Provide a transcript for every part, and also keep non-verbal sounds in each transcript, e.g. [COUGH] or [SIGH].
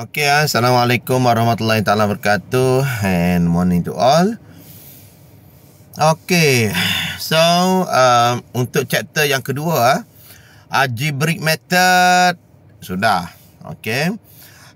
Okay, assalamualaikum warahmatullahi taala wabarakatuh and morning to all. Okay, so uh, untuk chapter yang kedua, algebraic uh, method sudah. Okay,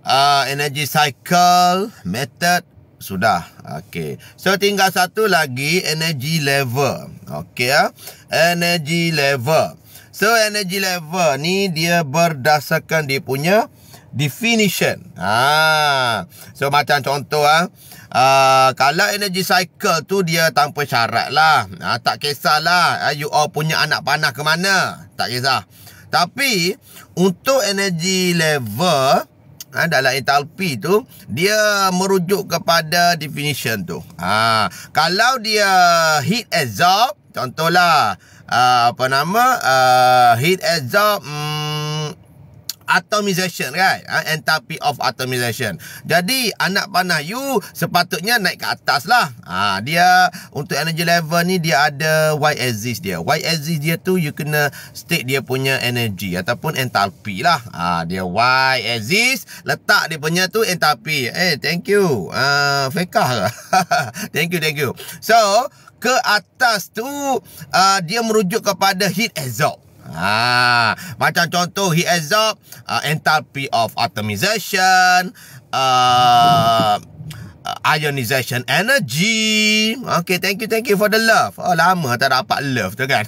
uh, energy cycle method sudah. Okay, so tinggal satu lagi energy level. Okay, uh, ya. energy level. So energy level ni dia berdasarkan dia punya definition. Ha. So macam contoh ah, ha. uh, kalau energy cycle tu dia tanpa syarat lah. Ha, tak kisahlah ah, you all punya anak panah ke mana. Tak kisah. Tapi untuk energy level ha, dalam entalpi tu dia merujuk kepada definition tu. Ha, kalau dia heat absorb contohlah uh, apa nama uh, heat absorb hmm, atomization kan ha, Entalpy of atomization Jadi anak panah you Sepatutnya naik ke atas lah ha, Dia untuk energy level ni Dia ada y axis dia y axis dia tu you kena state dia punya energy Ataupun entalpy lah ha, Dia y axis Letak dia punya tu entalpy Eh thank you uh, Fekah ke? [LAUGHS] thank you thank you So ke atas tu uh, Dia merujuk kepada heat absorb Ha, macam contoh he absorb uh, enthalpy of atomization, uh, ionization energy. Okay, thank you, thank you for the love. Oh, lama tak dapat love tu kan.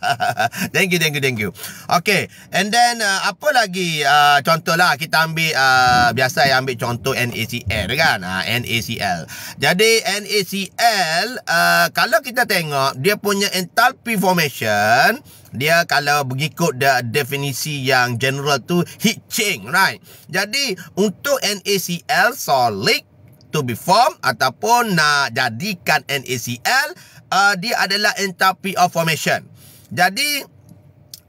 [LAUGHS] thank you, thank you, thank you. Okay, and then uh, apa lagi? Uh, lah kita ambil, uh, biasa yang ambil contoh NaCl kan? Uh, ha, NaCl. Jadi NaCl, uh, kalau kita tengok, dia punya enthalpy formation dia kalau mengikut the definisi yang general tu heat change right jadi untuk NaCl solid to be formed ataupun nak jadikan NaCl uh, dia adalah entropy of formation jadi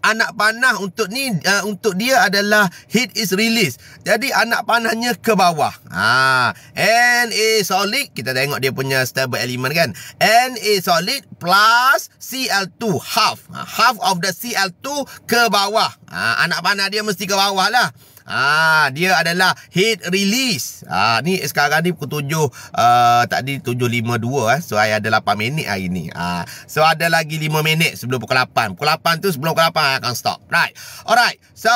anak panah untuk ni uh, untuk dia adalah hit is released. Jadi anak panahnya ke bawah. Ha, a solid kita tengok dia punya stable element kan. N a solid plus Cl2 half. Ha, half of the Cl2 ke bawah. Ha, anak panah dia mesti ke bawah lah. Ah ha, dia adalah hit release. Ah ha, ni sekarang ni pukul 7 uh, tadi 7.52 eh. So saya ada 8 minit hari ni. Ah ha, so ada lagi 5 minit sebelum pukul 8. Pukul 8 tu sebelum pukul 8 akan stop. Right. Alright. So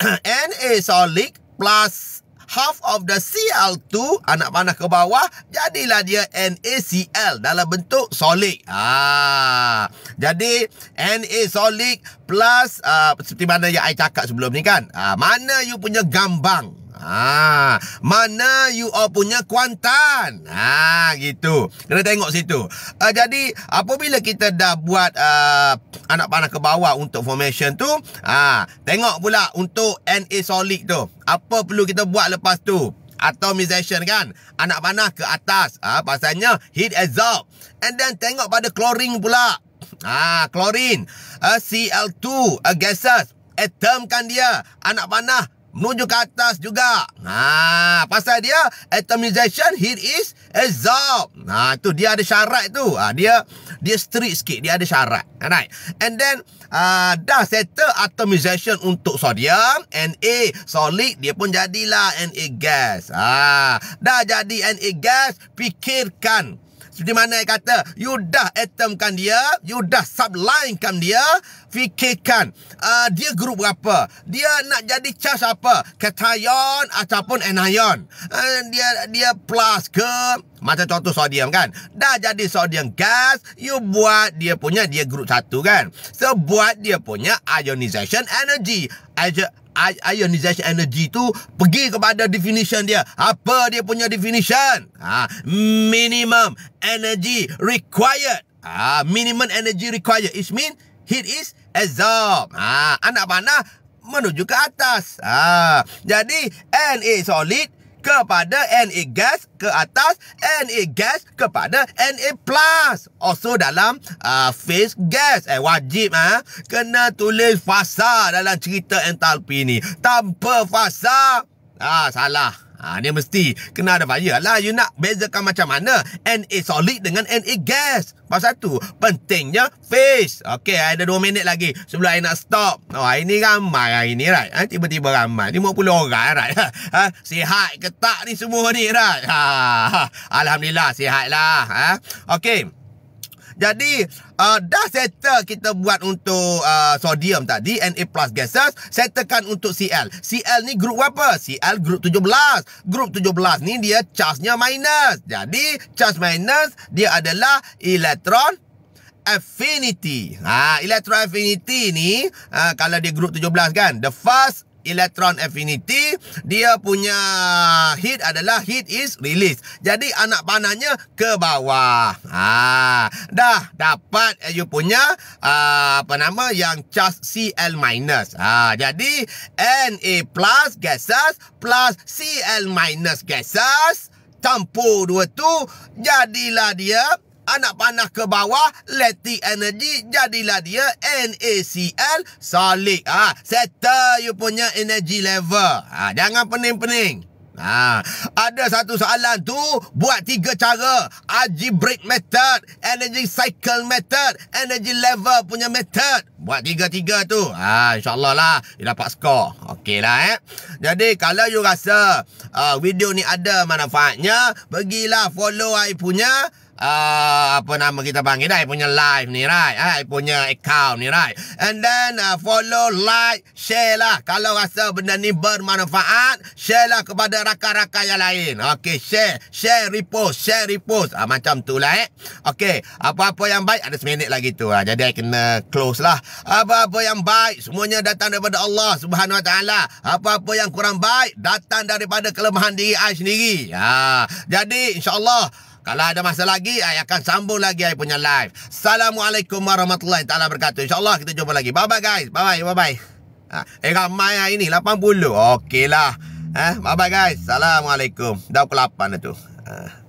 [CLEARS THROAT] NA solid plus half of the Cl2 anak panah ke bawah jadilah dia NaCl dalam bentuk solid. Ah. Jadi NA Solid plus uh, seperti mana yang I cakap sebelum ni kan. Uh, mana you punya gambang? Ah, mana you all punya Kuantan? Ha, ah, gitu. Kena tengok situ. Uh, jadi, apabila kita dah buat uh, anak panah ke bawah untuk formation tu, ah, tengok pula untuk NA Solid tu. Apa perlu kita buat lepas tu? Atomization kan? Anak panah ke atas. Ah, uh, pasalnya heat absorb. And then tengok pada chlorine pula. Ah, klorin, ah, Cl2, ah, gases. Atomkan dia, anak panah menuju ke atas juga. Nah, pasal dia atomization heat is absorbed. Nah, tu dia ada syarat tu. Ah, dia dia strict sikit, dia ada syarat. Alright. And then uh, dah settle atomization untuk sodium Na solid dia pun jadilah Na gas. Ah, dah jadi Na gas, fikirkan seperti mana dia kata, you dah atomkan dia, you dah sublinekan dia, fikirkan uh, dia grup berapa, dia nak jadi charge apa, cation ataupun anion. Uh, dia dia plus ke macam contoh sodium kan dah jadi sodium gas you buat dia punya dia group satu kan so buat dia punya ionization energy ayah Energy tu pergi kepada definition dia. Apa dia punya definition? Ha, minimum energy required. Ha, minimum energy required. It mean heat is absorbed. Ha, anak panah menuju ke atas. Ha, jadi Na solid, kepada Na gas ke atas Na gas kepada Na plus also dalam uh, phase gas eh wajib ah ha? kena tulis fasa dalam cerita entalpi ni tanpa fasa ah salah Ha, dia mesti kena ada fire lah. You nak bezakan macam mana NA solid dengan NA gas. Pasal tu, pentingnya face. Okay, ada dua minit lagi sebelum saya nak stop. Oh, hari ni ramai hari ni, right? Ha, tiba-tiba ramai. 50 orang, eh, right? [LAUGHS] Ha, sihat ke tak ni semua ni, right? Ha, ha. ha. Alhamdulillah, sihat lah. Ha. Eh. Okay. Jadi uh, dah settle kita buat untuk uh, sodium tadi Na plus gases Settlekan untuk Cl Cl ni grup apa? Cl grup 17 Grup 17 ni dia charge-nya minus Jadi charge minus dia adalah elektron affinity ha, Elektron affinity ni uh, Kalau dia grup 17 kan The first electron affinity dia punya heat adalah heat is release. jadi anak panahnya ke bawah Ah dah dapat eh, you punya uh, apa nama yang charge cl minus Ah jadi na plus gases plus cl minus gases campur dua tu jadilah dia anak panah ke bawah, letik energi, jadilah dia NACL solid. Ha, settle you punya energy level. Ha, jangan pening-pening. Ha, ada satu soalan tu, buat tiga cara. Aji break method, energy cycle method, energy level punya method. Buat tiga-tiga tu. Ha, InsyaAllah lah, you dapat skor. Okey lah eh. Jadi, kalau you rasa uh, video ni ada manfaatnya, pergilah follow I punya uh, apa nama kita panggil dai punya live ni right ai ah, punya account ni right and then uh, follow like share lah kalau rasa benda ni bermanfaat share lah kepada rakan-rakan yang lain okey share share repost share repost uh, macam tu lah eh okey apa-apa yang baik ada seminit lagi tu lah. jadi ai kena close lah apa-apa yang baik semuanya datang daripada Allah Subhanahu Wa Taala apa-apa yang kurang baik datang daripada kelemahan diri ai sendiri ha jadi insyaallah kalau ada masa lagi, saya akan sambung lagi saya punya live. Assalamualaikum warahmatullahi taala wabarakatuh. Insyaallah kita jumpa lagi. Bye bye guys. Bye bye. Bye bye. Ha, eh ramai hari ni 80. Okeylah. Eh, bye bye guys. Assalamualaikum. Dah pukul 8 dah tu. Ha.